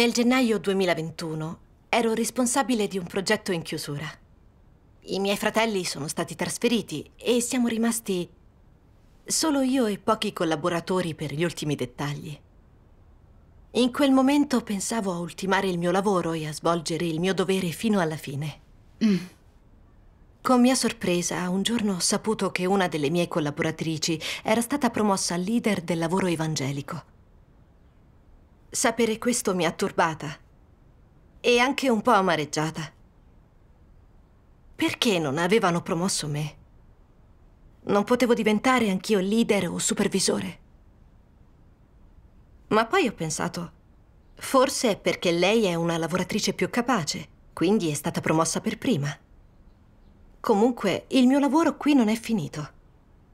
Nel gennaio 2021 ero responsabile di un progetto in chiusura. I miei fratelli sono stati trasferiti e siamo rimasti solo io e pochi collaboratori per gli ultimi dettagli. In quel momento pensavo a ultimare il mio lavoro e a svolgere il mio dovere fino alla fine. Mm. Con mia sorpresa, un giorno ho saputo che una delle mie collaboratrici era stata promossa leader del lavoro evangelico. Sapere questo mi ha turbata e anche un po' amareggiata. Perché non avevano promosso me? Non potevo diventare anch'io leader o supervisore. Ma poi ho pensato, forse è perché lei è una lavoratrice più capace, quindi è stata promossa per prima. Comunque, il mio lavoro qui non è finito.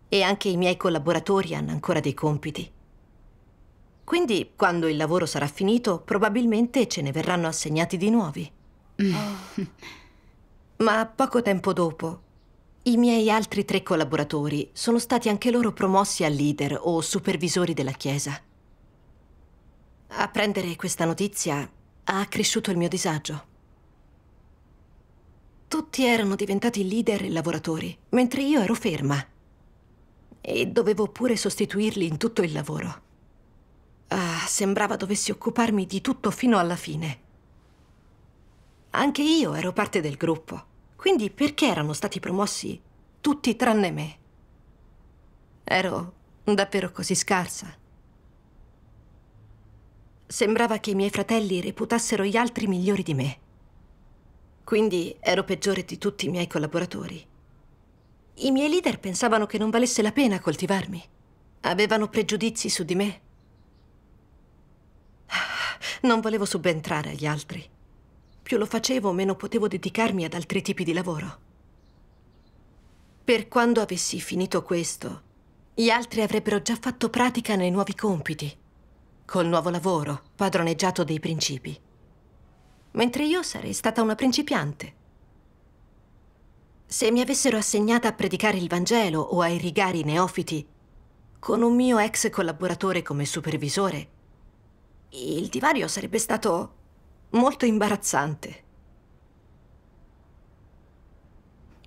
E anche i miei collaboratori hanno ancora dei compiti. Quindi, quando il lavoro sarà finito, probabilmente ce ne verranno assegnati di nuovi. Mm. Oh. Ma poco tempo dopo, i miei altri tre collaboratori sono stati anche loro promossi a leader o supervisori della Chiesa. A prendere questa notizia ha accresciuto il mio disagio. Tutti erano diventati leader e lavoratori, mentre io ero ferma. E dovevo pure sostituirli in tutto il lavoro. Ah, sembrava dovessi occuparmi di tutto fino alla fine. Anche io ero parte del gruppo, quindi perché erano stati promossi tutti tranne me? Ero davvero così scarsa. Sembrava che i miei fratelli reputassero gli altri migliori di me. Quindi ero peggiore di tutti i miei collaboratori. I miei leader pensavano che non valesse la pena coltivarmi. Avevano pregiudizi su di me non volevo subentrare agli altri. Più lo facevo, meno potevo dedicarmi ad altri tipi di lavoro. Per quando avessi finito questo, gli altri avrebbero già fatto pratica nei nuovi compiti, col nuovo lavoro, padroneggiato dei principi. Mentre io sarei stata una principiante. Se mi avessero assegnata a predicare il Vangelo o a irrigare i neofiti, con un mio ex collaboratore come supervisore, il divario sarebbe stato molto imbarazzante.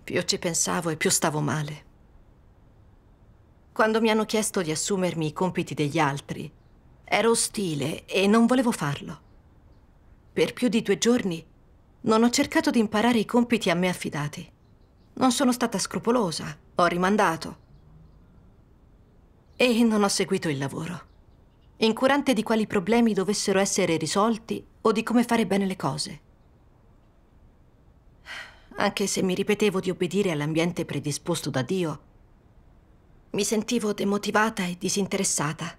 Più ci pensavo e più stavo male. Quando mi hanno chiesto di assumermi i compiti degli altri, ero ostile e non volevo farlo. Per più di due giorni non ho cercato di imparare i compiti a me affidati. Non sono stata scrupolosa, ho rimandato. E non ho seguito il lavoro incurante di quali problemi dovessero essere risolti o di come fare bene le cose. Anche se mi ripetevo di obbedire all'ambiente predisposto da Dio, mi sentivo demotivata e disinteressata.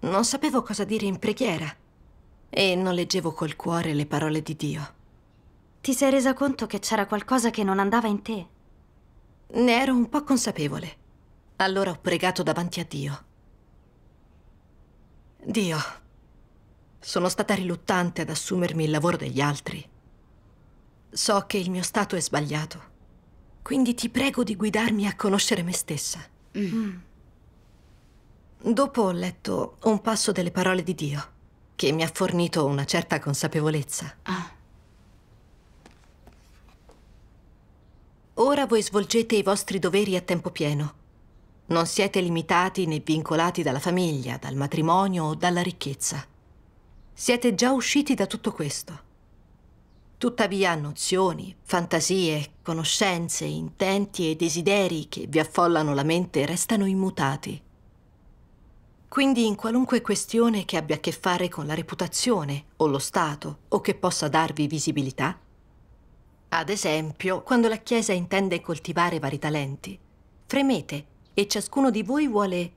Non sapevo cosa dire in preghiera e non leggevo col cuore le parole di Dio. Ti sei resa conto che c'era qualcosa che non andava in te? Ne ero un po' consapevole. Allora ho pregato davanti a Dio. Dio, sono stata riluttante ad assumermi il lavoro degli altri. So che il mio stato è sbagliato. Quindi ti prego di guidarmi a conoscere me stessa. Mm. Dopo ho letto un passo delle parole di Dio, che mi ha fornito una certa consapevolezza. Ah. Ora voi svolgete i vostri doveri a tempo pieno non siete limitati né vincolati dalla famiglia, dal matrimonio o dalla ricchezza. Siete già usciti da tutto questo. Tuttavia nozioni, fantasie, conoscenze, intenti e desideri che vi affollano la mente restano immutati. Quindi in qualunque questione che abbia a che fare con la reputazione o lo Stato o che possa darvi visibilità, ad esempio quando la Chiesa intende coltivare vari talenti, fremete e ciascuno di voi vuole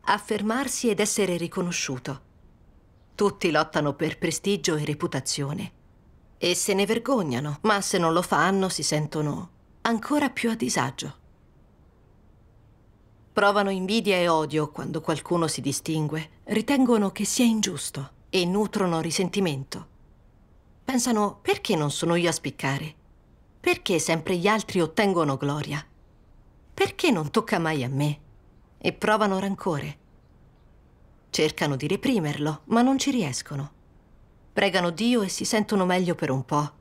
affermarsi ed essere riconosciuto. Tutti lottano per prestigio e reputazione e se ne vergognano, ma se non lo fanno si sentono ancora più a disagio. Provano invidia e odio quando qualcuno si distingue, ritengono che sia ingiusto e nutrono risentimento. Pensano perché non sono io a spiccare? Perché sempre gli altri ottengono gloria? perché non tocca mai a me? E provano rancore. Cercano di reprimerlo, ma non ci riescono. Pregano Dio e si sentono meglio per un po'.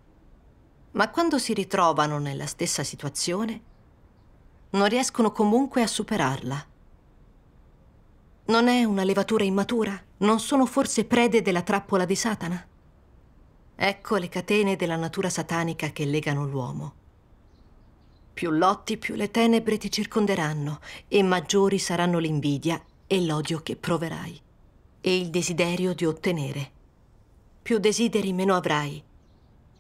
Ma quando si ritrovano nella stessa situazione, non riescono comunque a superarla. Non è una levatura immatura? Non sono forse prede della trappola di Satana? Ecco le catene della natura satanica che legano l'uomo più lotti, più le tenebre ti circonderanno e maggiori saranno l'invidia e l'odio che proverai e il desiderio di ottenere. Più desideri, meno avrai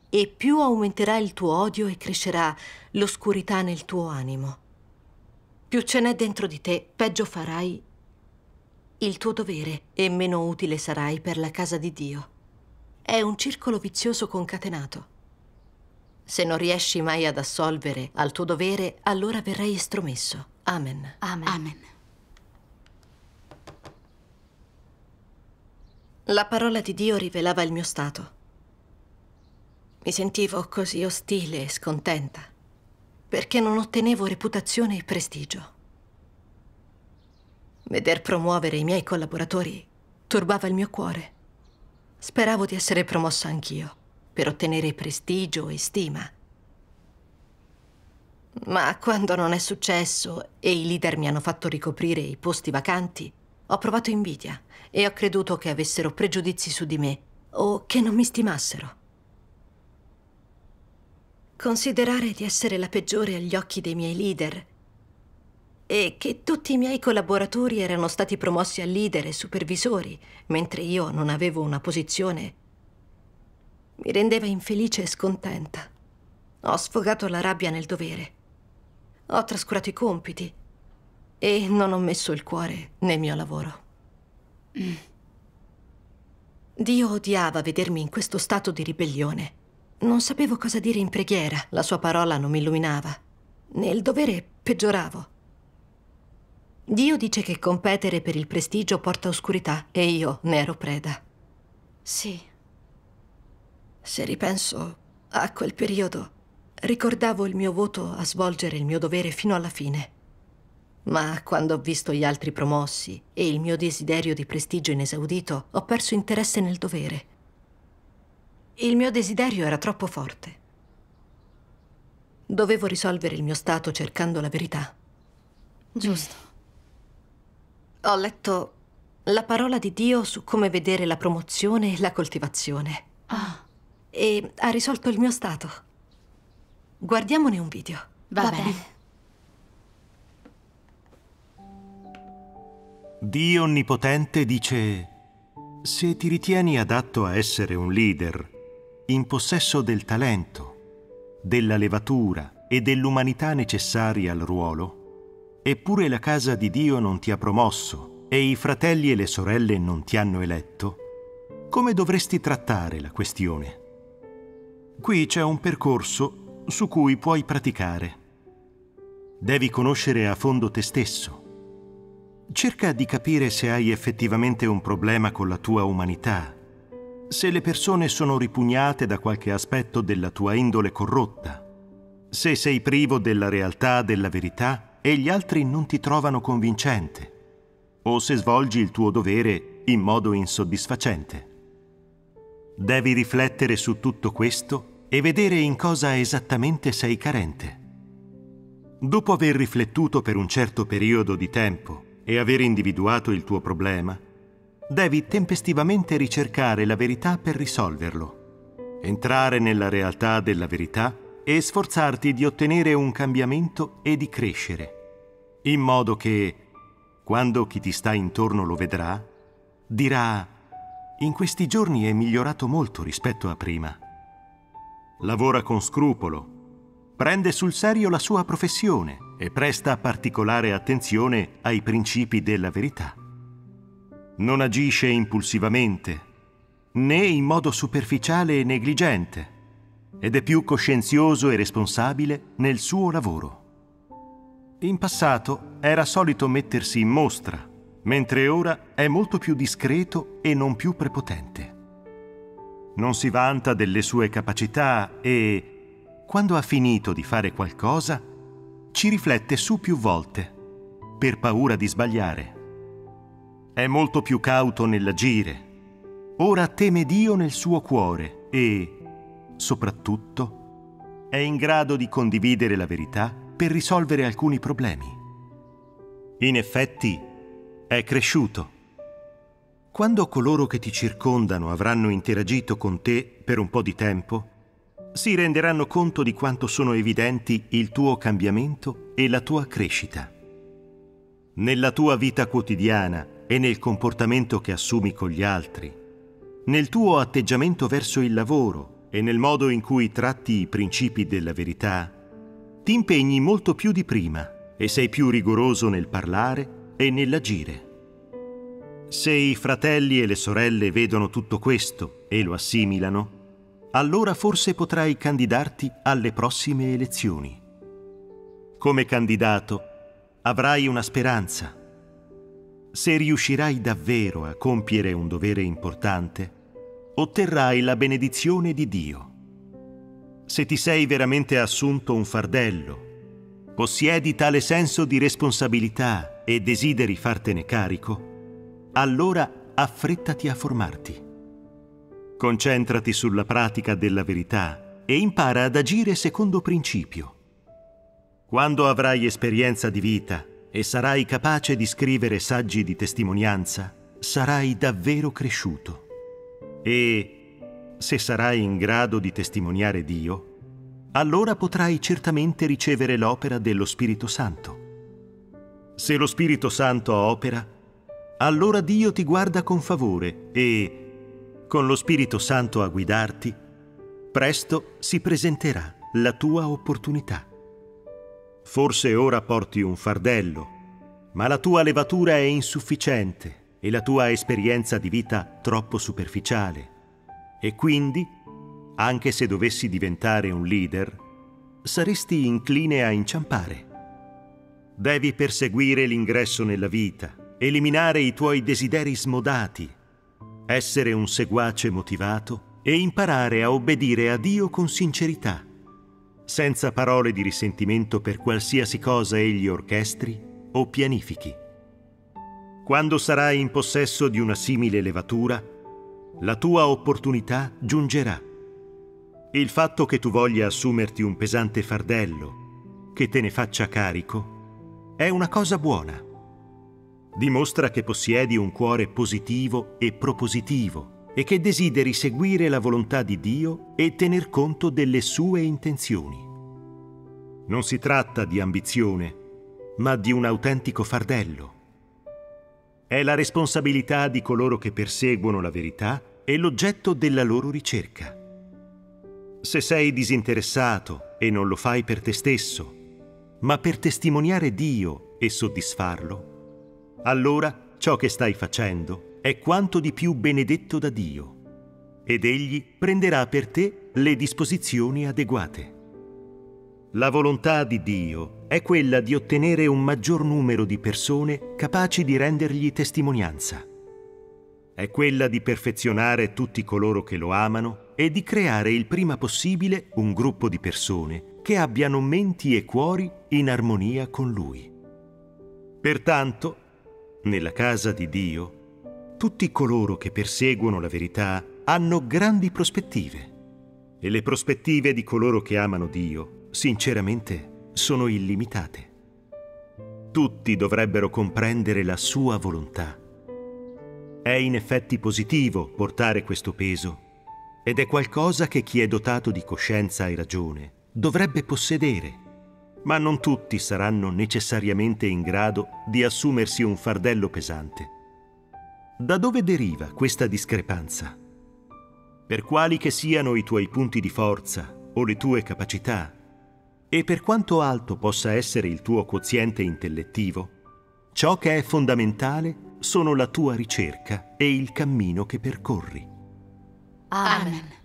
e più aumenterà il tuo odio e crescerà l'oscurità nel tuo animo. Più ce n'è dentro di te, peggio farai il tuo dovere e meno utile sarai per la casa di Dio. È un circolo vizioso concatenato. Se non riesci mai ad assolvere al tuo dovere, allora verrai estromesso. Amen. Amen. Amen. La parola di Dio rivelava il mio stato. Mi sentivo così ostile e scontenta, perché non ottenevo reputazione e prestigio. Veder promuovere i miei collaboratori turbava il mio cuore. Speravo di essere promossa anch'io per ottenere prestigio e stima. Ma quando non è successo e i leader mi hanno fatto ricoprire i posti vacanti, ho provato invidia e ho creduto che avessero pregiudizi su di me o che non mi stimassero. Considerare di essere la peggiore agli occhi dei miei leader e che tutti i miei collaboratori erano stati promossi a leader e supervisori, mentre io non avevo una posizione mi rendeva infelice e scontenta. Ho sfogato la rabbia nel dovere. Ho trascurato i compiti. E non ho messo il cuore nel mio lavoro. Mm. Dio odiava vedermi in questo stato di ribellione. Non sapevo cosa dire in preghiera, la sua parola non mi illuminava. Nel dovere peggioravo. Dio dice che competere per il prestigio porta oscurità e io ne ero preda. Sì. Se ripenso a quel periodo, ricordavo il mio voto a svolgere il mio dovere fino alla fine. Ma quando ho visto gli altri promossi e il mio desiderio di prestigio inesaudito, ho perso interesse nel dovere. Il mio desiderio era troppo forte. Dovevo risolvere il mio stato cercando la verità. Giusto. Ho letto la parola di Dio su come vedere la promozione e la coltivazione. Ah e ha risolto il mio stato. Guardiamone un video. Va, Va bene. bene. Dio Onnipotente dice, se ti ritieni adatto a essere un leader, in possesso del talento, della levatura e dell'umanità necessaria al ruolo, eppure la casa di Dio non ti ha promosso e i fratelli e le sorelle non ti hanno eletto, come dovresti trattare la questione? Qui c'è un percorso su cui puoi praticare. Devi conoscere a fondo te stesso. Cerca di capire se hai effettivamente un problema con la tua umanità, se le persone sono ripugnate da qualche aspetto della tua indole corrotta, se sei privo della realtà, della verità e gli altri non ti trovano convincente, o se svolgi il tuo dovere in modo insoddisfacente. Devi riflettere su tutto questo e vedere in cosa esattamente sei carente. Dopo aver riflettuto per un certo periodo di tempo e aver individuato il tuo problema, devi tempestivamente ricercare la verità per risolverlo, entrare nella realtà della verità e sforzarti di ottenere un cambiamento e di crescere, in modo che, quando chi ti sta intorno lo vedrà, dirà in questi giorni è migliorato molto rispetto a prima. Lavora con scrupolo, prende sul serio la sua professione e presta particolare attenzione ai principi della verità. Non agisce impulsivamente, né in modo superficiale e negligente, ed è più coscienzioso e responsabile nel suo lavoro. In passato era solito mettersi in mostra, mentre ora è molto più discreto e non più prepotente. Non si vanta delle sue capacità e, quando ha finito di fare qualcosa, ci riflette su più volte, per paura di sbagliare. È molto più cauto nell'agire. Ora teme Dio nel suo cuore e, soprattutto, è in grado di condividere la verità per risolvere alcuni problemi. In effetti, è cresciuto. Quando coloro che ti circondano avranno interagito con te per un po' di tempo, si renderanno conto di quanto sono evidenti il tuo cambiamento e la tua crescita. Nella tua vita quotidiana e nel comportamento che assumi con gli altri, nel tuo atteggiamento verso il lavoro e nel modo in cui tratti i principi della verità, ti impegni molto più di prima e sei più rigoroso nel parlare e nell'agire. Se i fratelli e le sorelle vedono tutto questo e lo assimilano, allora forse potrai candidarti alle prossime elezioni. Come candidato avrai una speranza. Se riuscirai davvero a compiere un dovere importante, otterrai la benedizione di Dio. Se ti sei veramente assunto un fardello, possiedi tale senso di responsabilità e desideri fartene carico, allora affrettati a formarti. Concentrati sulla pratica della verità e impara ad agire secondo principio. Quando avrai esperienza di vita e sarai capace di scrivere saggi di testimonianza, sarai davvero cresciuto. E se sarai in grado di testimoniare Dio, allora potrai certamente ricevere l'opera dello Spirito Santo. Se lo Spirito Santo opera, allora Dio ti guarda con favore e, con lo Spirito Santo a guidarti, presto si presenterà la tua opportunità. Forse ora porti un fardello, ma la tua levatura è insufficiente e la tua esperienza di vita troppo superficiale. E quindi, anche se dovessi diventare un leader, saresti incline a inciampare. Devi perseguire l'ingresso nella vita, eliminare i tuoi desideri smodati, essere un seguace motivato e imparare a obbedire a Dio con sincerità. Senza parole di risentimento per qualsiasi cosa egli orchestri o pianifichi. Quando sarai in possesso di una simile levatura, la tua opportunità giungerà. Il fatto che tu voglia assumerti un pesante fardello, che te ne faccia carico, è una cosa buona. Dimostra che possiedi un cuore positivo e propositivo e che desideri seguire la volontà di Dio e tener conto delle sue intenzioni. Non si tratta di ambizione, ma di un autentico fardello. È la responsabilità di coloro che perseguono la verità e l'oggetto della loro ricerca. Se sei disinteressato e non lo fai per te stesso, ma per testimoniare Dio e soddisfarlo, allora ciò che stai facendo è quanto di più benedetto da Dio ed Egli prenderà per te le disposizioni adeguate. La volontà di Dio è quella di ottenere un maggior numero di persone capaci di rendergli testimonianza. È quella di perfezionare tutti coloro che lo amano e di creare il prima possibile un gruppo di persone che abbiano menti e cuori in armonia con Lui. Pertanto, nella casa di Dio, tutti coloro che perseguono la verità hanno grandi prospettive. E le prospettive di coloro che amano Dio, sinceramente, sono illimitate. Tutti dovrebbero comprendere la sua volontà. È in effetti positivo portare questo peso ed è qualcosa che chi è dotato di coscienza e ragione dovrebbe possedere. Ma non tutti saranno necessariamente in grado di assumersi un fardello pesante. Da dove deriva questa discrepanza? Per quali che siano i tuoi punti di forza o le tue capacità, e per quanto alto possa essere il tuo quoziente intellettivo, ciò che è fondamentale sono la tua ricerca e il cammino che percorri. Amen.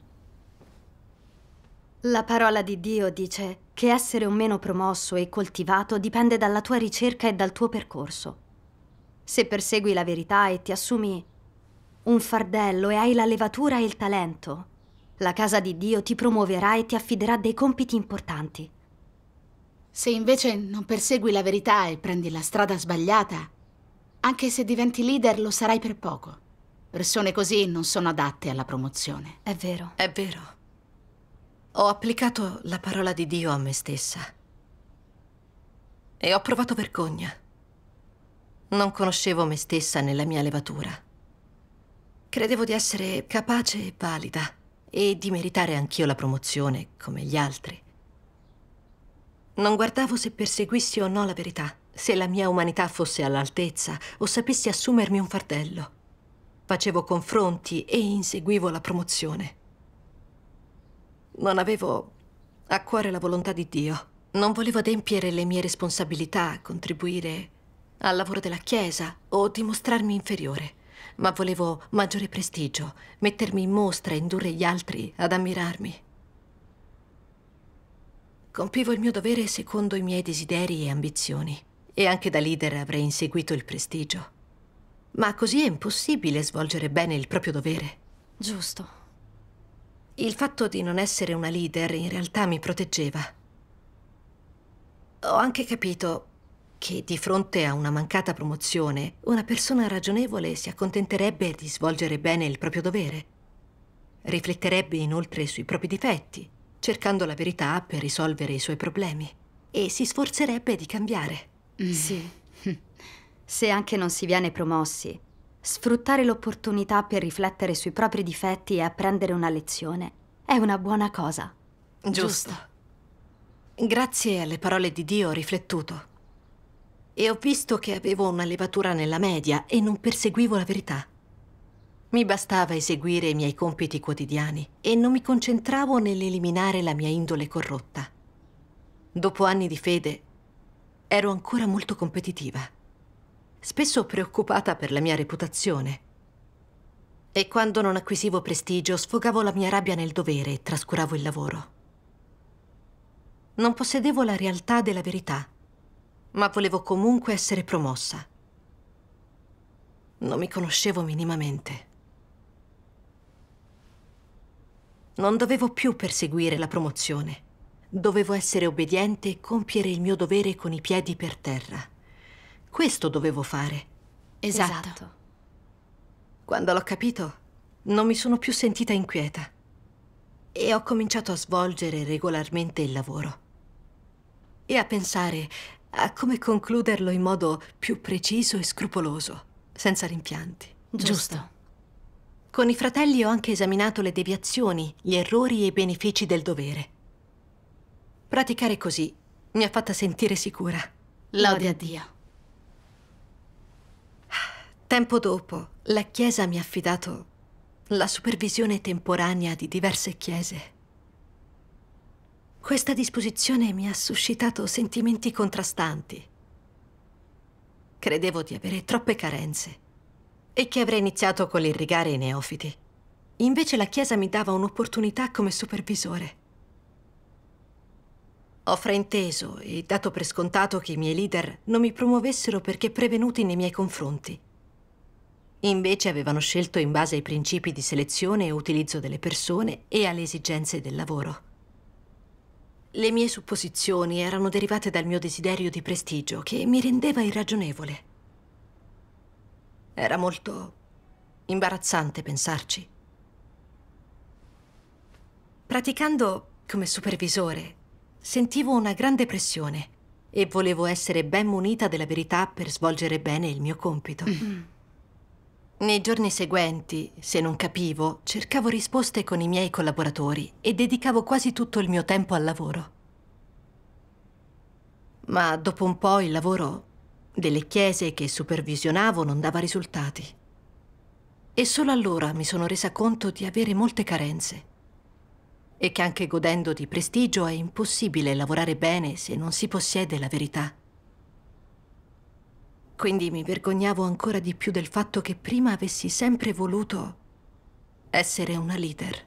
La parola di Dio dice che essere un meno promosso e coltivato dipende dalla tua ricerca e dal tuo percorso. Se persegui la verità e ti assumi un fardello e hai la levatura e il talento, la casa di Dio ti promuoverà e ti affiderà dei compiti importanti. Se invece non persegui la verità e prendi la strada sbagliata, anche se diventi leader lo sarai per poco. Persone così non sono adatte alla promozione. È vero. È vero. Ho applicato la parola di Dio a me stessa. E ho provato vergogna. Non conoscevo me stessa nella mia levatura. Credevo di essere capace e valida e di meritare anch'io la promozione come gli altri. Non guardavo se perseguissi o no la verità, se la mia umanità fosse all'altezza o sapessi assumermi un fardello. Facevo confronti e inseguivo la promozione. Non avevo a cuore la volontà di Dio. Non volevo adempiere le mie responsabilità, contribuire al lavoro della Chiesa o dimostrarmi inferiore, ma volevo maggiore prestigio, mettermi in mostra e indurre gli altri ad ammirarmi. Compivo il mio dovere secondo i miei desideri e ambizioni, e anche da leader avrei inseguito il prestigio. Ma così è impossibile svolgere bene il proprio dovere. Giusto. Il fatto di non essere una leader in realtà mi proteggeva. Ho anche capito che di fronte a una mancata promozione, una persona ragionevole si accontenterebbe di svolgere bene il proprio dovere. Rifletterebbe inoltre sui propri difetti, cercando la verità per risolvere i suoi problemi. E si sforzerebbe di cambiare. Mm. Sì. Se anche non si viene promossi, Sfruttare l'opportunità per riflettere sui propri difetti e apprendere una lezione è una buona cosa. Giusto. Grazie alle parole di Dio ho riflettuto. E ho visto che avevo una levatura nella media e non perseguivo la verità. Mi bastava eseguire i miei compiti quotidiani e non mi concentravo nell'eliminare la mia indole corrotta. Dopo anni di fede, ero ancora molto competitiva spesso preoccupata per la mia reputazione. E quando non acquisivo prestigio, sfogavo la mia rabbia nel dovere e trascuravo il lavoro. Non possedevo la realtà della verità, ma volevo comunque essere promossa. Non mi conoscevo minimamente. Non dovevo più perseguire la promozione. Dovevo essere obbediente e compiere il mio dovere con i piedi per terra. Questo dovevo fare. Esatto. esatto. Quando l'ho capito, non mi sono più sentita inquieta e ho cominciato a svolgere regolarmente il lavoro e a pensare a come concluderlo in modo più preciso e scrupoloso, senza rimpianti. Giusto. Giusto. Con i fratelli ho anche esaminato le deviazioni, gli errori e i benefici del dovere. Praticare così mi ha fatta sentire sicura. Lode a Dio. Tempo dopo, la Chiesa mi ha affidato la supervisione temporanea di diverse chiese. Questa disposizione mi ha suscitato sentimenti contrastanti. Credevo di avere troppe carenze e che avrei iniziato con l'irrigare i neofiti. Invece la Chiesa mi dava un'opportunità come supervisore. Ho frainteso e dato per scontato che i miei leader non mi promuovessero perché prevenuti nei miei confronti Invece avevano scelto in base ai principi di selezione e utilizzo delle persone e alle esigenze del lavoro. Le mie supposizioni erano derivate dal mio desiderio di prestigio, che mi rendeva irragionevole. Era molto imbarazzante pensarci. Praticando come supervisore, sentivo una grande pressione e volevo essere ben munita della verità per svolgere bene il mio compito. Mm. Nei giorni seguenti, se non capivo, cercavo risposte con i miei collaboratori e dedicavo quasi tutto il mio tempo al lavoro. Ma dopo un po' il lavoro delle chiese che supervisionavo non dava risultati. E solo allora mi sono resa conto di avere molte carenze e che anche godendo di prestigio è impossibile lavorare bene se non si possiede la verità. Quindi mi vergognavo ancora di più del fatto che prima avessi sempre voluto essere una leader.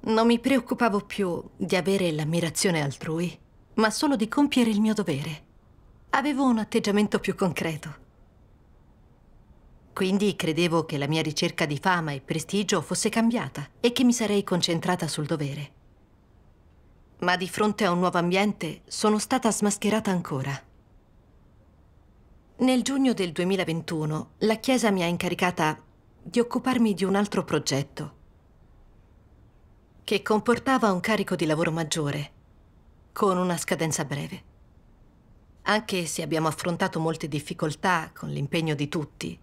Non mi preoccupavo più di avere l'ammirazione altrui, ma solo di compiere il mio dovere. Avevo un atteggiamento più concreto. Quindi credevo che la mia ricerca di fama e prestigio fosse cambiata e che mi sarei concentrata sul dovere ma di fronte a un nuovo ambiente sono stata smascherata ancora. Nel giugno del 2021 la Chiesa mi ha incaricata di occuparmi di un altro progetto, che comportava un carico di lavoro maggiore, con una scadenza breve. Anche se abbiamo affrontato molte difficoltà con l'impegno di tutti,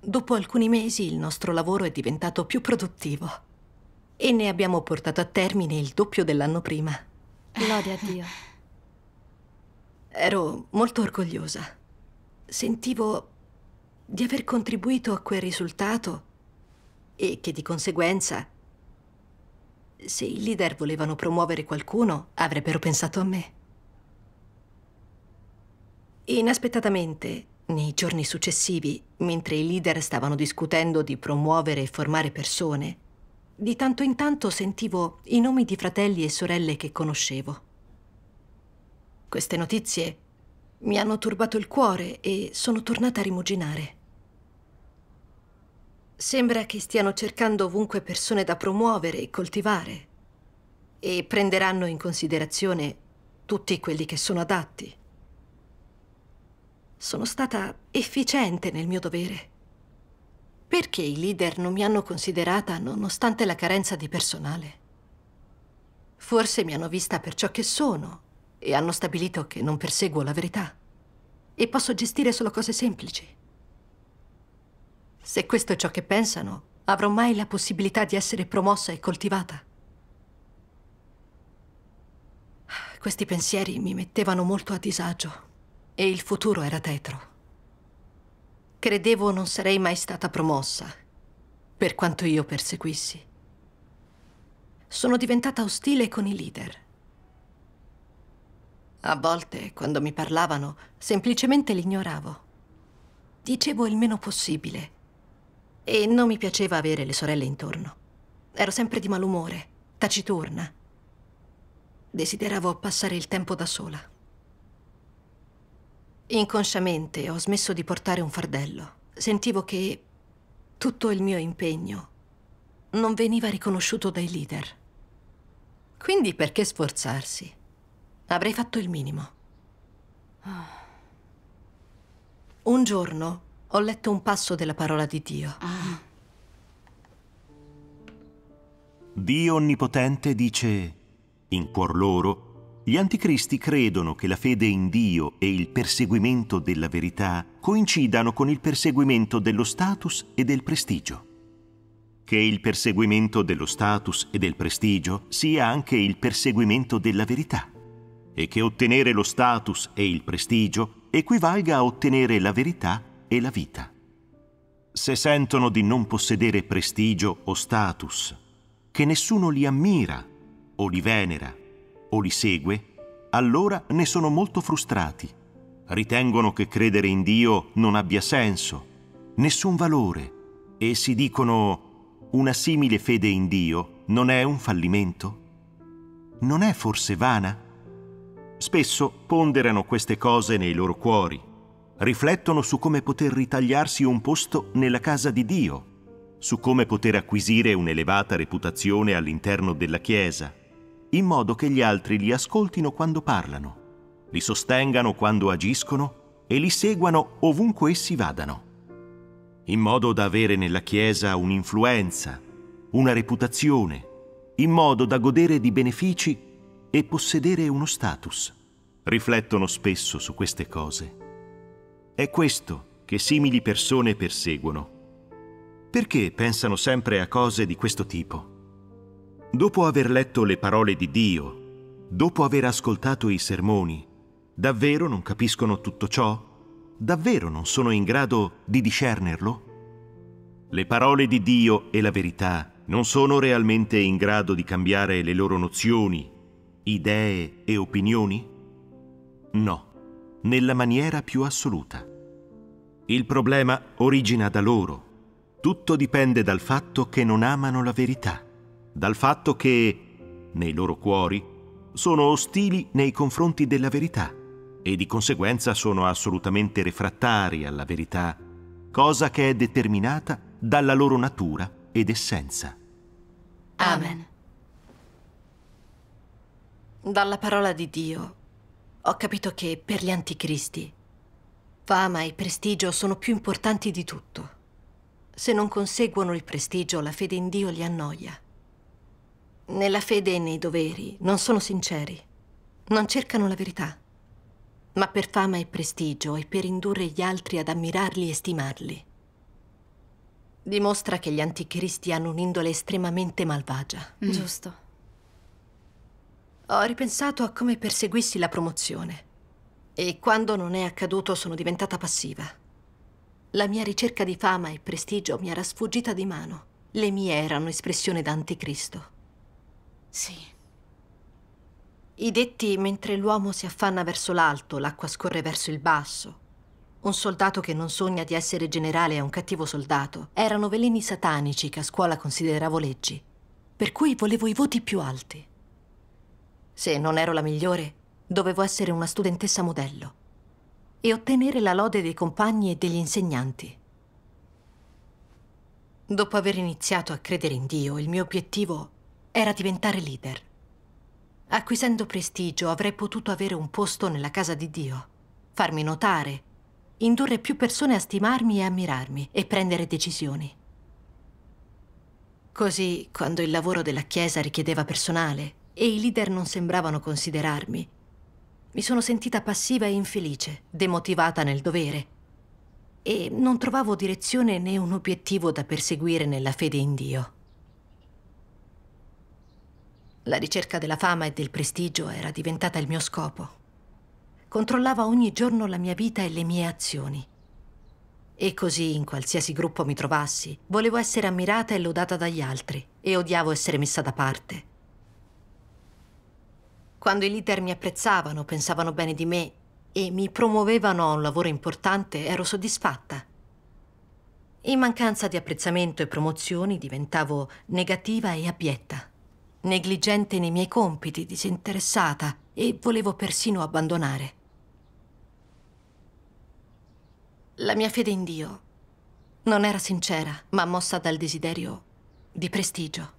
dopo alcuni mesi il nostro lavoro è diventato più produttivo. E ne abbiamo portato a termine il doppio dell'anno prima. Gloria a Dio. Ero molto orgogliosa. Sentivo di aver contribuito a quel risultato e che di conseguenza, se i leader volevano promuovere qualcuno, avrebbero pensato a me. Inaspettatamente, nei giorni successivi, mentre i leader stavano discutendo di promuovere e formare persone, di tanto in tanto sentivo i nomi di fratelli e sorelle che conoscevo. Queste notizie mi hanno turbato il cuore e sono tornata a rimuginare. Sembra che stiano cercando ovunque persone da promuovere e coltivare e prenderanno in considerazione tutti quelli che sono adatti. Sono stata efficiente nel mio dovere. Perché i leader non mi hanno considerata nonostante la carenza di personale? Forse mi hanno vista per ciò che sono e hanno stabilito che non perseguo la verità e posso gestire solo cose semplici. Se questo è ciò che pensano, avrò mai la possibilità di essere promossa e coltivata. Questi pensieri mi mettevano molto a disagio e il futuro era tetro. Credevo non sarei mai stata promossa, per quanto io perseguissi. Sono diventata ostile con i leader. A volte, quando mi parlavano, semplicemente li ignoravo. Dicevo il meno possibile. E non mi piaceva avere le sorelle intorno. Ero sempre di malumore, taciturna. Desideravo passare il tempo da sola. Inconsciamente ho smesso di portare un fardello. Sentivo che tutto il mio impegno non veniva riconosciuto dai leader. Quindi perché sforzarsi? Avrei fatto il minimo. Un giorno ho letto un passo della parola di Dio. Dio Onnipotente dice, in cuor loro, gli anticristi credono che la fede in Dio e il perseguimento della verità coincidano con il perseguimento dello status e del prestigio. Che il perseguimento dello status e del prestigio sia anche il perseguimento della verità e che ottenere lo status e il prestigio equivalga a ottenere la verità e la vita. Se sentono di non possedere prestigio o status, che nessuno li ammira o li venera o li segue, allora ne sono molto frustrati. Ritengono che credere in Dio non abbia senso, nessun valore, e si dicono una simile fede in Dio non è un fallimento? Non è forse vana? Spesso ponderano queste cose nei loro cuori, riflettono su come poter ritagliarsi un posto nella casa di Dio, su come poter acquisire un'elevata reputazione all'interno della Chiesa, in modo che gli altri li ascoltino quando parlano, li sostengano quando agiscono e li seguano ovunque essi vadano, in modo da avere nella Chiesa un'influenza, una reputazione, in modo da godere di benefici e possedere uno status. Riflettono spesso su queste cose. È questo che simili persone perseguono. Perché pensano sempre a cose di questo tipo? Dopo aver letto le parole di Dio, dopo aver ascoltato i sermoni, davvero non capiscono tutto ciò? Davvero non sono in grado di discernerlo? Le parole di Dio e la verità non sono realmente in grado di cambiare le loro nozioni, idee e opinioni? No, nella maniera più assoluta. Il problema origina da loro. Tutto dipende dal fatto che non amano la verità dal fatto che, nei loro cuori, sono ostili nei confronti della verità e di conseguenza sono assolutamente refrattari alla verità, cosa che è determinata dalla loro natura ed essenza. Amen. Dalla parola di Dio ho capito che per gli anticristi fama e prestigio sono più importanti di tutto. Se non conseguono il prestigio, la fede in Dio li annoia nella fede e nei doveri non sono sinceri. Non cercano la verità, ma per fama e prestigio e per indurre gli altri ad ammirarli e stimarli. Dimostra che gli antichiristi hanno un'indole estremamente malvagia. Mm. Giusto. Ho ripensato a come perseguissi la promozione. E quando non è accaduto sono diventata passiva. La mia ricerca di fama e prestigio mi era sfuggita di mano. Le mie erano espressione d'anticristo. Sì. I detti mentre l'uomo si affanna verso l'alto, l'acqua scorre verso il basso. Un soldato che non sogna di essere generale è un cattivo soldato. Erano veleni satanici che a scuola consideravo leggi, per cui volevo i voti più alti. Se non ero la migliore, dovevo essere una studentessa modello e ottenere la lode dei compagni e degli insegnanti. Dopo aver iniziato a credere in Dio, il mio obiettivo era diventare leader. Acquisendo prestigio avrei potuto avere un posto nella casa di Dio, farmi notare, indurre più persone a stimarmi e ammirarmi e prendere decisioni. Così, quando il lavoro della Chiesa richiedeva personale e i leader non sembravano considerarmi, mi sono sentita passiva e infelice, demotivata nel dovere, e non trovavo direzione né un obiettivo da perseguire nella fede in Dio. La ricerca della fama e del prestigio era diventata il mio scopo. Controllava ogni giorno la mia vita e le mie azioni. E così, in qualsiasi gruppo mi trovassi, volevo essere ammirata e lodata dagli altri e odiavo essere messa da parte. Quando i leader mi apprezzavano, pensavano bene di me e mi promuovevano a un lavoro importante, ero soddisfatta. In mancanza di apprezzamento e promozioni diventavo negativa e abietta negligente nei miei compiti, disinteressata e volevo persino abbandonare. La mia fede in Dio non era sincera, ma mossa dal desiderio di prestigio.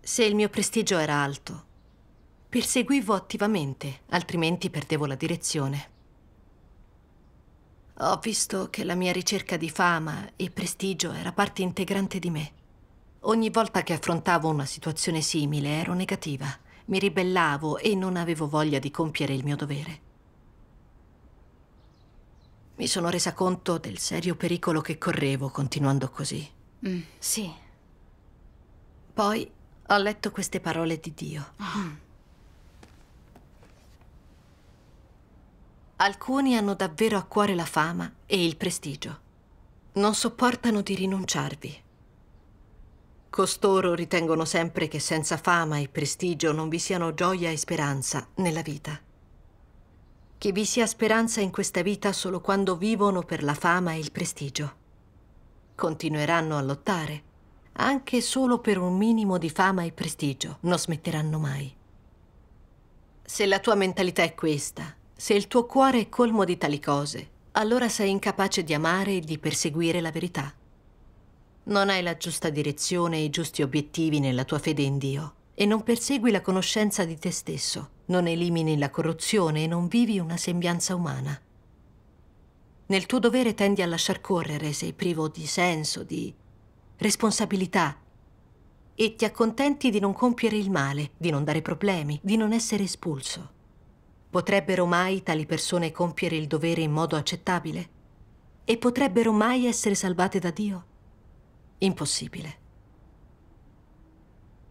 Se il mio prestigio era alto, perseguivo attivamente, altrimenti perdevo la direzione. Ho visto che la mia ricerca di fama e prestigio era parte integrante di me. Ogni volta che affrontavo una situazione simile ero negativa, mi ribellavo e non avevo voglia di compiere il mio dovere. Mi sono resa conto del serio pericolo che correvo continuando così. Mm. Sì. Poi ho letto queste parole di Dio. Ah. Alcuni hanno davvero a cuore la fama e il prestigio. Non sopportano di rinunciarvi. Costoro ritengono sempre che senza fama e prestigio non vi siano gioia e speranza nella vita. Che vi sia speranza in questa vita solo quando vivono per la fama e il prestigio. Continueranno a lottare, anche solo per un minimo di fama e prestigio, non smetteranno mai. Se la tua mentalità è questa, se il tuo cuore è colmo di tali cose, allora sei incapace di amare e di perseguire la verità. Non hai la giusta direzione e i giusti obiettivi nella tua fede in Dio e non persegui la conoscenza di te stesso, non elimini la corruzione e non vivi una sembianza umana. Nel tuo dovere tendi a lasciar correre, sei privo di senso, di responsabilità e ti accontenti di non compiere il male, di non dare problemi, di non essere espulso. Potrebbero mai tali persone compiere il dovere in modo accettabile? E potrebbero mai essere salvate da Dio? Impossibile.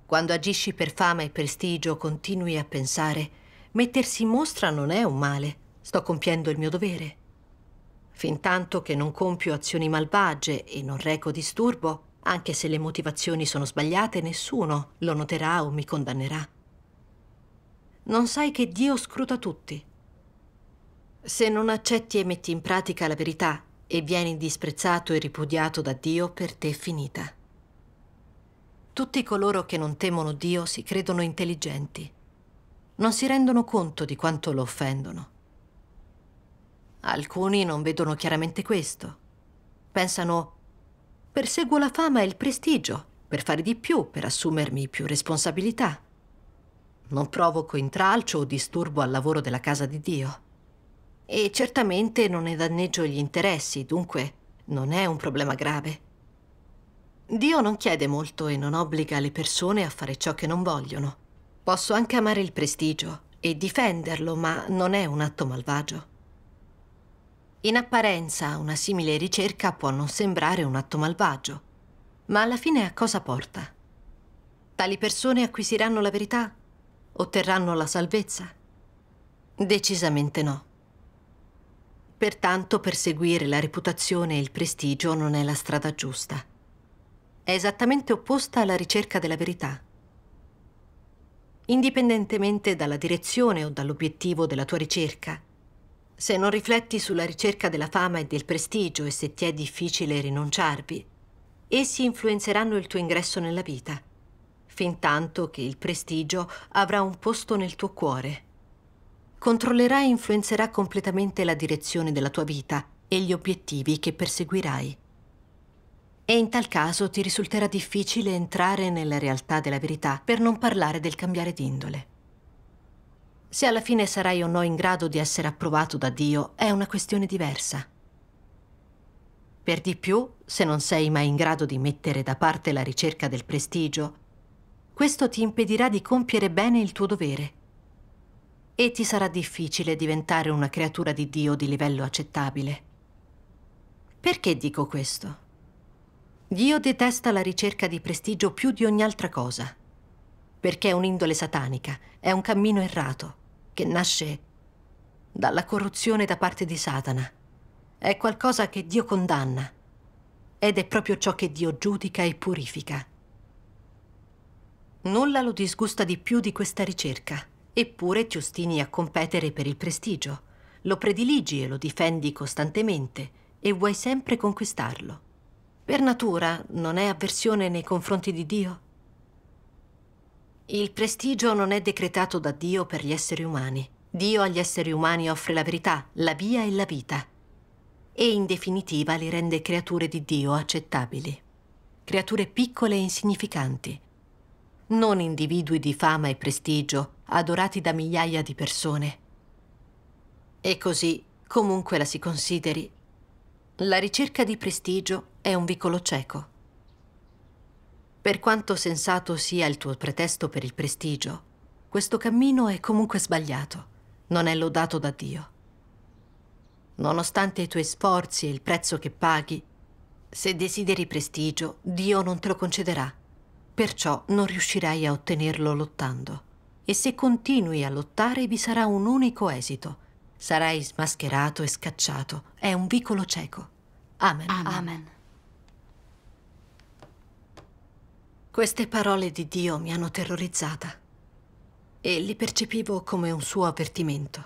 Quando agisci per fama e prestigio, continui a pensare, mettersi in mostra non è un male, sto compiendo il mio dovere. Fintanto che non compio azioni malvagie e non reco disturbo, anche se le motivazioni sono sbagliate, nessuno lo noterà o mi condannerà. Non sai che Dio scruta tutti. Se non accetti e metti in pratica la verità, e vieni disprezzato e ripudiato da Dio, per te finita. Tutti coloro che non temono Dio si credono intelligenti. Non si rendono conto di quanto lo offendono. Alcuni non vedono chiaramente questo. Pensano, perseguo la fama e il prestigio, per fare di più, per assumermi più responsabilità. Non provoco intralcio o disturbo al lavoro della casa di Dio e certamente non ne danneggio gli interessi, dunque non è un problema grave. Dio non chiede molto e non obbliga le persone a fare ciò che non vogliono. Posso anche amare il prestigio e difenderlo, ma non è un atto malvagio. In apparenza una simile ricerca può non sembrare un atto malvagio, ma alla fine a cosa porta? Tali persone acquisiranno la verità? Otterranno la salvezza? Decisamente no. Pertanto perseguire la reputazione e il prestigio non è la strada giusta. È esattamente opposta alla ricerca della verità. Indipendentemente dalla direzione o dall'obiettivo della tua ricerca, se non rifletti sulla ricerca della fama e del prestigio e se ti è difficile rinunciarvi, essi influenzeranno il tuo ingresso nella vita, fin tanto che il prestigio avrà un posto nel tuo cuore controllerà e influenzerà completamente la direzione della tua vita e gli obiettivi che perseguirai. E in tal caso ti risulterà difficile entrare nella realtà della verità, per non parlare del cambiare d'indole. Se alla fine sarai o no in grado di essere approvato da Dio è una questione diversa. Per di più, se non sei mai in grado di mettere da parte la ricerca del prestigio, questo ti impedirà di compiere bene il tuo dovere e ti sarà difficile diventare una creatura di Dio di livello accettabile. Perché dico questo? Dio detesta la ricerca di prestigio più di ogni altra cosa, perché è un'indole satanica, è un cammino errato, che nasce dalla corruzione da parte di Satana. È qualcosa che Dio condanna ed è proprio ciò che Dio giudica e purifica. Nulla lo disgusta di più di questa ricerca. Eppure ti ostini a competere per il prestigio. Lo prediligi e lo difendi costantemente e vuoi sempre conquistarlo. Per natura non è avversione nei confronti di Dio? Il prestigio non è decretato da Dio per gli esseri umani. Dio agli esseri umani offre la verità, la via e la vita. E in definitiva li rende creature di Dio accettabili. Creature piccole e insignificanti. Non individui di fama e prestigio adorati da migliaia di persone. E così, comunque la si consideri, la ricerca di prestigio è un vicolo cieco. Per quanto sensato sia il tuo pretesto per il prestigio, questo cammino è comunque sbagliato, non è lodato da Dio. Nonostante i tuoi sforzi e il prezzo che paghi, se desideri prestigio, Dio non te lo concederà, perciò non riuscirai a ottenerlo lottando e se continui a lottare vi sarà un unico esito. Sarai smascherato e scacciato. È un vicolo cieco. Amen. Amen. Amen. Queste parole di Dio mi hanno terrorizzata e le percepivo come un suo avvertimento.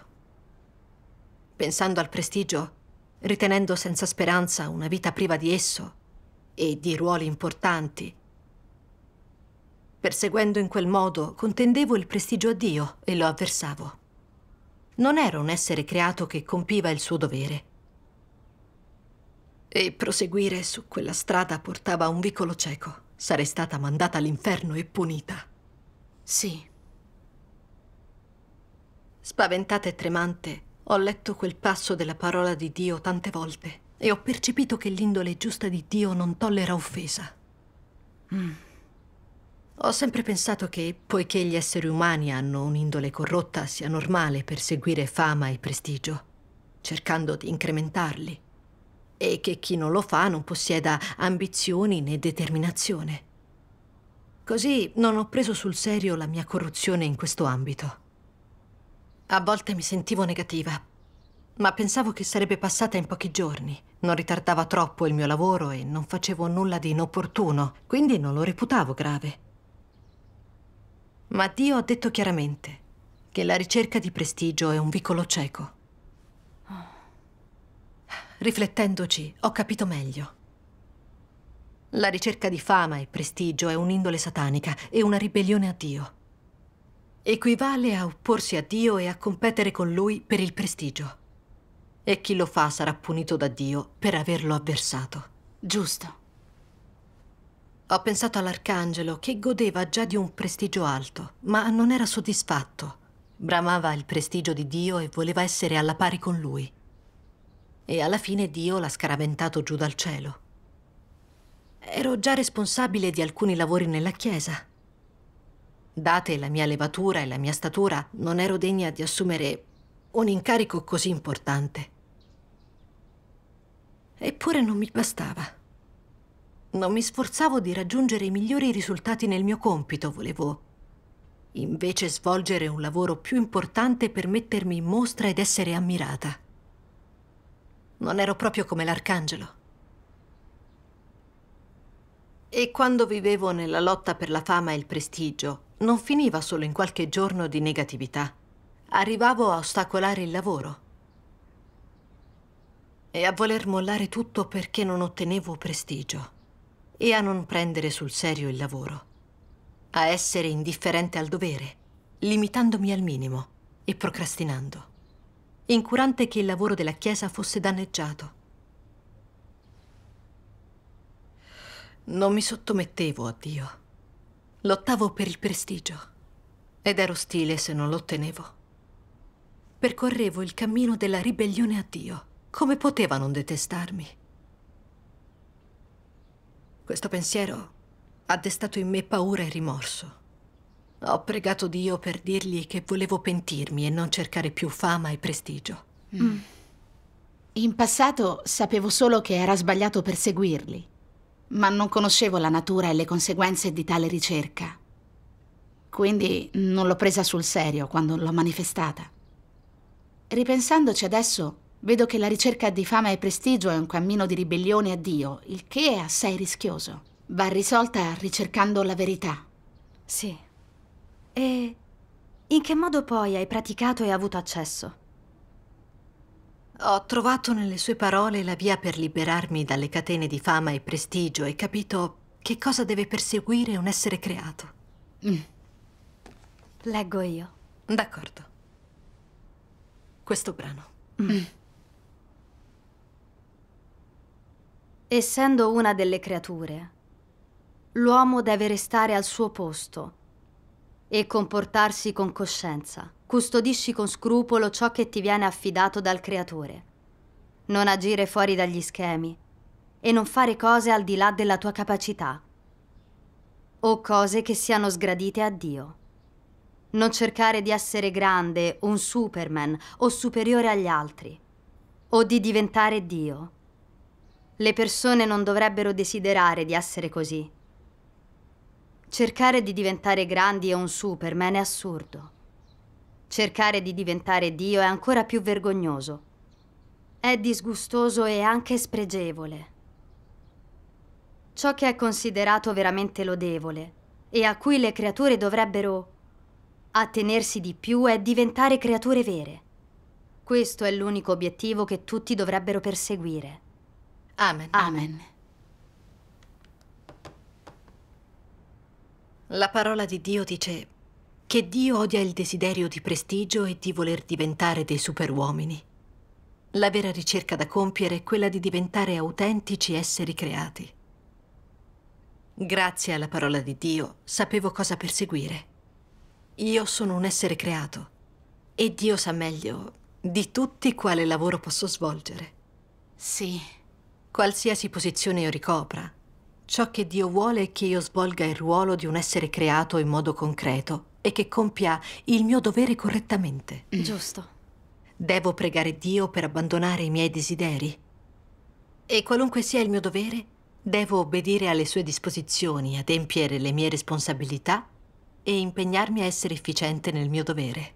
Pensando al prestigio, ritenendo senza speranza una vita priva di esso e di ruoli importanti, Perseguendo in quel modo, contendevo il prestigio a Dio e lo avversavo. Non ero un essere creato che compiva il suo dovere. E proseguire su quella strada portava a un vicolo cieco. Sarei stata mandata all'inferno e punita. Sì. Spaventata e tremante, ho letto quel passo della parola di Dio tante volte e ho percepito che l'indole giusta di Dio non tollera offesa. Mm. Ho sempre pensato che, poiché gli esseri umani hanno un'indole corrotta, sia normale perseguire fama e prestigio, cercando di incrementarli, e che chi non lo fa non possieda ambizioni né determinazione. Così non ho preso sul serio la mia corruzione in questo ambito. A volte mi sentivo negativa, ma pensavo che sarebbe passata in pochi giorni. Non ritardava troppo il mio lavoro e non facevo nulla di inopportuno, quindi non lo reputavo grave. Ma Dio ha detto chiaramente che la ricerca di prestigio è un vicolo cieco. Riflettendoci, ho capito meglio. La ricerca di fama e prestigio è un'indole satanica e una ribellione a Dio. Equivale a opporsi a Dio e a competere con Lui per il prestigio. E chi lo fa sarà punito da Dio per averlo avversato. Giusto. Ho pensato all'arcangelo che godeva già di un prestigio alto, ma non era soddisfatto. Bramava il prestigio di Dio e voleva essere alla pari con lui. E alla fine Dio l'ha scaraventato giù dal cielo. Ero già responsabile di alcuni lavori nella chiesa. Date la mia levatura e la mia statura, non ero degna di assumere un incarico così importante. Eppure non mi bastava. Non mi sforzavo di raggiungere i migliori risultati nel mio compito, volevo invece svolgere un lavoro più importante per mettermi in mostra ed essere ammirata. Non ero proprio come l'arcangelo. E quando vivevo nella lotta per la fama e il prestigio, non finiva solo in qualche giorno di negatività. Arrivavo a ostacolare il lavoro e a voler mollare tutto perché non ottenevo prestigio e a non prendere sul serio il lavoro, a essere indifferente al dovere, limitandomi al minimo e procrastinando, incurante che il lavoro della Chiesa fosse danneggiato. Non mi sottomettevo a Dio. Lottavo per il prestigio ed ero ostile se non lo ottenevo. Percorrevo il cammino della ribellione a Dio. Come poteva non detestarmi? Questo pensiero ha destato in me paura e rimorso. Ho pregato Dio per dirgli che volevo pentirmi e non cercare più fama e prestigio. Mm. In passato sapevo solo che era sbagliato perseguirli, ma non conoscevo la natura e le conseguenze di tale ricerca. Quindi non l'ho presa sul serio quando l'ho manifestata. Ripensandoci adesso, Vedo che la ricerca di fama e prestigio è un cammino di ribellione a Dio, il che è assai rischioso. Va risolta ricercando la verità. Sì. E in che modo poi hai praticato e avuto accesso? Ho trovato nelle sue parole la via per liberarmi dalle catene di fama e prestigio e capito che cosa deve perseguire un essere creato. Mm. Leggo io. D'accordo. Questo brano. Mm. Essendo una delle creature, l'uomo deve restare al suo posto e comportarsi con coscienza. Custodisci con scrupolo ciò che ti viene affidato dal creatore. Non agire fuori dagli schemi e non fare cose al di là della tua capacità o cose che siano sgradite a Dio. Non cercare di essere grande, un Superman o superiore agli altri o di diventare Dio le persone non dovrebbero desiderare di essere così. Cercare di diventare grandi è un Superman è assurdo. Cercare di diventare Dio è ancora più vergognoso. È disgustoso e anche spregevole. Ciò che è considerato veramente lodevole e a cui le creature dovrebbero attenersi di più è diventare creature vere. Questo è l'unico obiettivo che tutti dovrebbero perseguire. Amen. Amen. La parola di Dio dice che Dio odia il desiderio di prestigio e di voler diventare dei superuomini. La vera ricerca da compiere è quella di diventare autentici esseri creati. Grazie alla parola di Dio sapevo cosa perseguire. Io sono un essere creato e Dio sa meglio di tutti quale lavoro posso svolgere. Sì qualsiasi posizione io ricopra. Ciò che Dio vuole è che io svolga il ruolo di un essere creato in modo concreto e che compia il mio dovere correttamente. Mm. Giusto. Devo pregare Dio per abbandonare i miei desideri. E qualunque sia il mio dovere, devo obbedire alle sue disposizioni, adempiere le mie responsabilità e impegnarmi a essere efficiente nel mio dovere.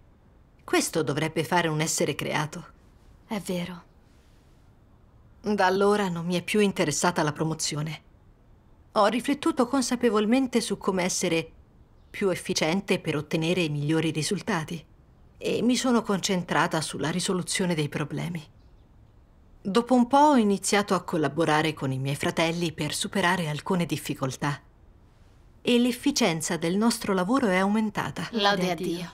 Questo dovrebbe fare un essere creato. È vero. Da allora non mi è più interessata la promozione. Ho riflettuto consapevolmente su come essere più efficiente per ottenere i migliori risultati e mi sono concentrata sulla risoluzione dei problemi. Dopo un po' ho iniziato a collaborare con i miei fratelli per superare alcune difficoltà e l'efficienza del nostro lavoro è aumentata. Lode a Dio.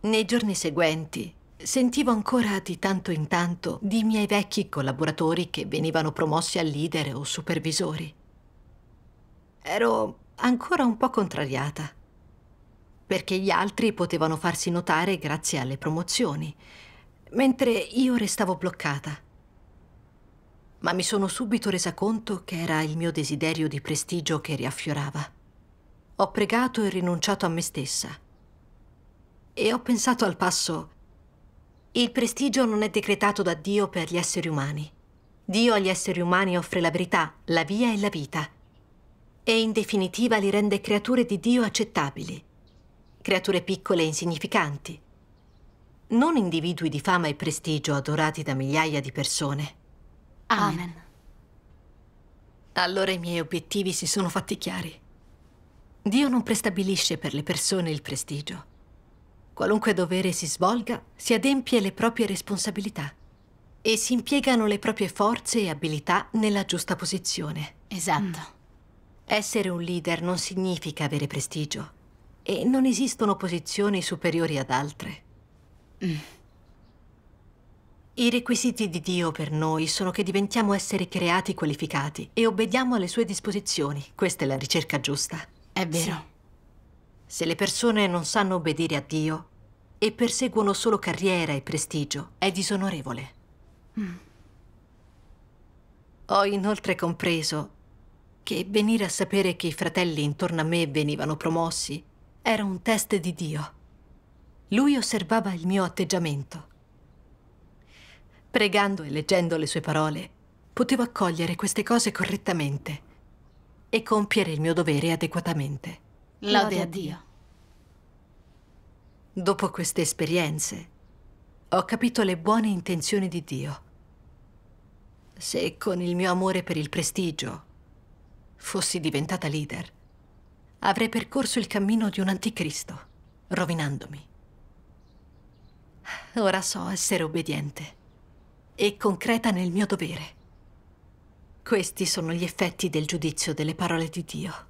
Nei giorni seguenti Sentivo ancora di tanto in tanto di miei vecchi collaboratori che venivano promossi a leader o supervisori. Ero ancora un po' contrariata, perché gli altri potevano farsi notare grazie alle promozioni, mentre io restavo bloccata. Ma mi sono subito resa conto che era il mio desiderio di prestigio che riaffiorava. Ho pregato e rinunciato a me stessa. E ho pensato al passo il prestigio non è decretato da Dio per gli esseri umani. Dio agli esseri umani offre la verità, la via e la vita. E in definitiva li rende creature di Dio accettabili. Creature piccole e insignificanti. Non individui di fama e prestigio adorati da migliaia di persone. Amen. Allora i miei obiettivi si sono fatti chiari. Dio non prestabilisce per le persone il prestigio. Qualunque dovere si svolga, si adempie le proprie responsabilità e si impiegano le proprie forze e abilità nella giusta posizione. Esatto. Mm. Essere un leader non significa avere prestigio e non esistono posizioni superiori ad altre. Mm. I requisiti di Dio per noi sono che diventiamo esseri creati qualificati e obbediamo alle sue disposizioni. Questa è la ricerca giusta. È vero. Sì. Se le persone non sanno obbedire a Dio e perseguono solo carriera e prestigio, è disonorevole. Mm. Ho inoltre compreso che venire a sapere che i fratelli intorno a me venivano promossi era un test di Dio. Lui osservava il mio atteggiamento. Pregando e leggendo le sue parole, potevo accogliere queste cose correttamente e compiere il mio dovere adeguatamente. Lode a Dio. Dopo queste esperienze, ho capito le buone intenzioni di Dio. Se con il mio amore per il prestigio fossi diventata leader, avrei percorso il cammino di un anticristo, rovinandomi. Ora so essere obbediente e concreta nel mio dovere. Questi sono gli effetti del giudizio delle parole di Dio.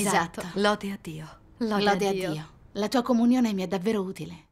Esatto. esatto. Lode a Dio. Lode, Lode a Dio. Dio. La tua comunione mi è davvero utile.